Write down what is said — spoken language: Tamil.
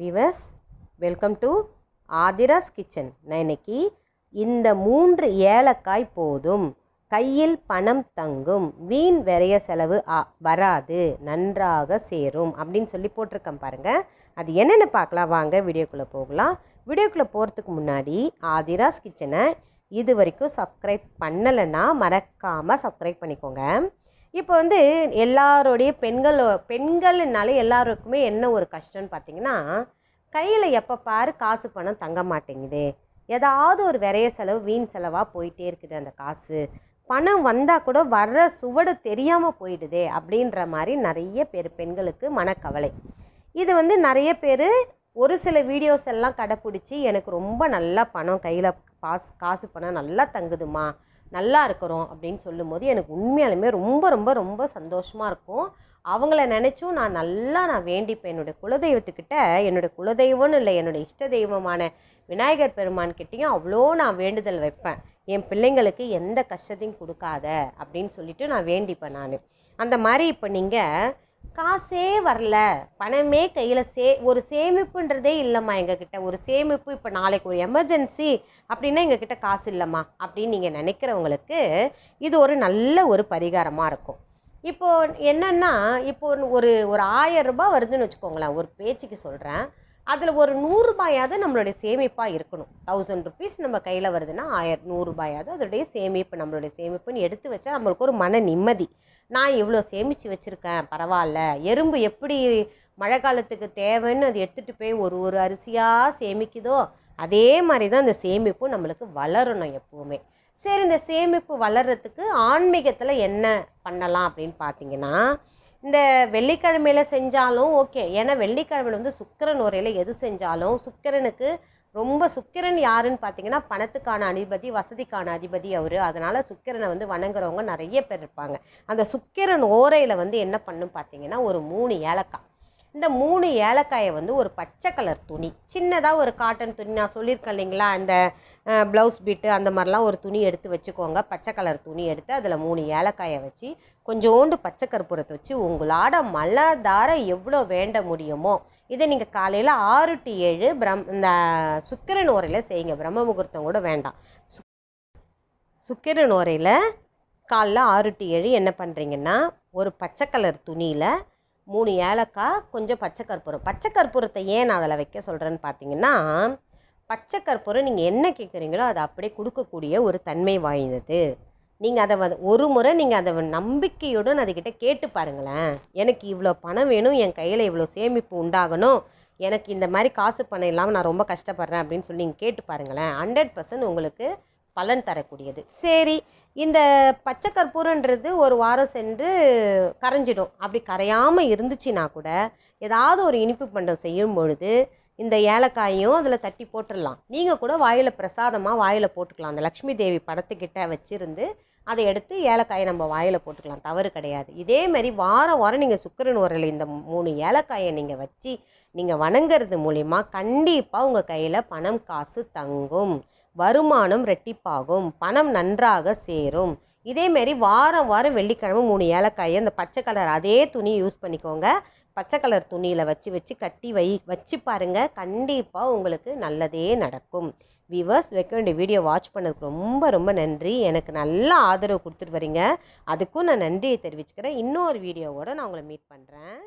viewers welcome to Aadhira's kitchen நான் இன்னைக்கு இந்த மூன்று ஏலக்காய் போதும் கையில் பணம் தங்கும் வீண் விரைய செலவு வராது நன்றாக சேரும் அப்படின்னு சொல்லி போட்டிருக்கேன் பாருங்கள் அது என்னென்னு பார்க்கலாம் வாங்க வீடியோக்குள்ளே போகலாம் வீடியோக்குள்ளே போகிறதுக்கு முன்னாடி ஆதிராஸ் கிச்சனை இது வரைக்கும் சப்ஸ்கிரைப் பண்ணலைன்னா மறக்காமல் சப்ஸ்கிரைப் பண்ணிக்கோங்க இப்போ வந்து எல்லாருடைய பெண்கள் பெண்கள்னாலே எல்லாருக்குமே என்ன ஒரு கஷ்டம்னு பார்த்திங்கன்னா கையில் எப்போ பாரு காசு பணம் தங்க மாட்டேங்குது ஏதாவது ஒரு விரைய செலவு வீண் செலவாக போயிட்டே இருக்குது அந்த காசு பணம் வந்தால் கூட வர்ற சுவடு தெரியாமல் போயிடுதே அப்படின்ற மாதிரி நிறைய பேர் பெண்களுக்கு மனக்கவலை இது வந்து நிறைய பேர் ஒரு சில வீடியோஸ் எல்லாம் கடைப்பிடிச்சி எனக்கு ரொம்ப நல்லா பணம் கையில் காசு காசு பணம் நல்லா தங்குதுமா நல்லா இருக்கிறோம் அப்படின்னு சொல்லும்போது எனக்கு உண்மையாலுமே ரொம்ப ரொம்ப ரொம்ப சந்தோஷமாக இருக்கும் அவங்கள நினச்சும் நான் நல்லா நான் வேண்டிப்பேன் என்னுடைய குலதெய்வத்துக்கிட்ட என்னுடைய குலதெய்வம்னு இல்லை என்னுடைய இஷ்ட தெய்வமான விநாயகர் பெருமான் கிட்டேயும் அவ்வளோ நான் வேண்டுதல் வைப்பேன் என் பிள்ளைங்களுக்கு எந்த கஷ்டத்தையும் கொடுக்காத அப்படின்னு சொல்லிட்டு நான் வேண்டிப்பேன் நான் அந்த மாதிரி இப்போ நீங்கள் காசே வரல பணமே கையில் சே ஒரு சேமிப்புன்றதே இல்லைம்மா எங்ககிட்ட ஒரு சேமிப்பு இப்போ நாளைக்கு ஒரு எமர்ஜென்சி அப்படின்னா எங்ககிட்ட காசு இல்லைம்மா அப்படின்னு நீங்கள் நினைக்கிறவங்களுக்கு இது ஒரு நல்ல ஒரு பரிகாரமாக இருக்கும் இப்போது என்னென்னா இப்போ ஒரு ஒரு ஆயிரம் ரூபாய் வருதுன்னு வச்சுக்கோங்களேன் ஒரு பேச்சுக்கு சொல்கிறேன் அதில் ஒரு நூறுரூபாயாவது நம்மளுடைய சேமிப்பாக இருக்கணும் தௌசண்ட் ருபீஸ் நம்ம கையில் வருதுன்னா ஆயிரம் நூறுரூபாயாவது அதோடைய சேமிப்பு நம்மளுடைய சேமிப்புன்னு எடுத்து வச்சா நம்மளுக்கு ஒரு மன நிம்மதி நான் இவ்வளோ சேமித்து வச்சுருக்கேன் பரவாயில்ல எறும்பு எப்படி மழை காலத்துக்கு தேவைன்னு அது எடுத்துகிட்டு போய் ஒரு ஒரு அரிசியாக சேமிக்குதோ அதே மாதிரி தான் இந்த சேமிப்பு நம்மளுக்கு வளரணும் எப்போவுமே சரி இந்த சேமிப்பு வளர்கிறதுக்கு ஆன்மீகத்தில் என்ன பண்ணலாம் அப்படின்னு பார்த்தீங்கன்னா இந்த வெள்ளிக்கிழமையில் செஞ்சாலும் ஓகே ஏன்னா வெள்ளிக்கிழமையில் வந்து சுக்கரன் உரையில் எது செஞ்சாலும் சுக்கரனுக்கு ரொம்ப சுக்கிரன் யாருன்னு பார்த்தீங்கன்னா பணத்துக்கான அதிபதி வசதிக்கான அதிபதி அவர் அதனால் சுக்கிரனை வந்து வணங்குறவங்க நிறைய பேர் இருப்பாங்க அந்த சுக்கிரன் ஓரையில் வந்து என்ன பண்ணும் பார்த்தீங்கன்னா ஒரு மூணு ஏலக்காய் இந்த மூணு ஏலக்காயை வந்து ஒரு பச்சை கலர் துணி சின்னதாக ஒரு காட்டன் துணி நான் சொல்லியிருக்கேன் இல்லைங்களா அந்த ப்ளவுஸ் பிட்டு அந்த மாதிரிலாம் ஒரு துணி எடுத்து வச்சுக்கோங்க பச்சை கலர் துணி எடுத்து அதில் மூணு ஏலக்காயை வச்சு கொஞ்சோண்டு பச்சை கற்பூரத்தை வச்சு உங்களோட மலதார எவ்வளோ வேண்ட முடியுமோ இதை நீங்கள் காலையில் ஆறு டு ஏழு பிரம் இந்த சுக்கிரன் உரையில் செய்யுங்க பிரம்ம முகூர்த்தம் கூட வேண்டாம் சுக்கிரன் உரையில் காலைல ஆறு டு ஏழு என்ன பண்ணுறீங்கன்னா ஒரு பச்சை கலர் துணியில் மூணு ஏலக்காய் கொஞ்சம் பச்சை கற்பூரம் பச்சை கற்பூரத்தை ஏன் நான் அதில் வைக்க சொல்கிறேன்னு பார்த்தீங்கன்னா பச்சை கற்பூரம் நீங்கள் என்ன கேட்குறீங்களோ அதை அப்படியே கொடுக்கக்கூடிய ஒரு தன்மை வாய்ந்தது நீங்கள் அதை ஒரு முறை நீங்கள் அதை நம்பிக்கையுடன் அதுக்கிட்ட கேட்டு பாருங்களேன் எனக்கு இவ்வளோ பணம் வேணும் என் கையில் இவ்வளோ சேமிப்பு உண்டாகணும் எனக்கு இந்த மாதிரி காசு பணம் இல்லாமல் நான் ரொம்ப கஷ்டப்படுறேன் அப்படின்னு சொல்லி நீங்கள் கேட்டு பாருங்களேன் ஹண்ட்ரட் பர்சன்ட் உங்களுக்கு பலன் தரக்கூடியது சரி இந்த பச்சை கற்பூரன்றது ஒரு வாரம் சென்று கரைஞ்சிடும் அப்படி கரையாமல் இருந்துச்சுன்னா கூட ஏதாவது ஒரு இனிப்பு பண்டம் செய்யும் பொழுது இந்த ஏலக்காயும் அதில் தட்டி போட்டுடலாம் நீங்கள் கூட வாயில் பிரசாதமாக வாயில் போட்டுக்கலாம் அந்த லக்ஷ்மி தேவி படத்துக்கிட்ட வச்சுருந்து அதை எடுத்து ஏலக்காயை நம்ம வாயில் போட்டுக்கலாம் தவறு கிடையாது இதேமாரி வாரம் வாரம் நீங்கள் சுக்கரன் உரையில் இந்த மூணு ஏலக்காயை நீங்கள் வச்சு நீங்கள் வணங்குறது மூலிமா கண்டிப்பாக உங்கள் கையில் பணம் காசு தங்கும் வருமானம் ரெட்டிப்பாகும் பணம் நன்றாக சேரும் இதேமாரி வாரம் வாரம் வெள்ளிக்கிழமை மூணு ஏலக்காயை அந்த பச்சை கலர் அதே துணியை யூஸ் பண்ணிக்கோங்க பச்சை கலர் துணியில் வச்சு வச்சு கட்டி வை வச்சு பாருங்கள் கண்டிப்பாக உங்களுக்கு நல்லதே நடக்கும் விவர்ஸ் வைக்க வேண்டிய வீடியோ வாட்ச் பண்ணதுக்கு ரொம்ப ரொம்ப நன்றி எனக்கு நல்ல ஆதரவு கொடுத்துட்டு வரீங்க அதுக்கும் நான் நன்றியை தெரிவிச்சுக்கிறேன் இன்னொரு வீடியோவோடு நான் உங்களை மீட் பண்ணுறேன்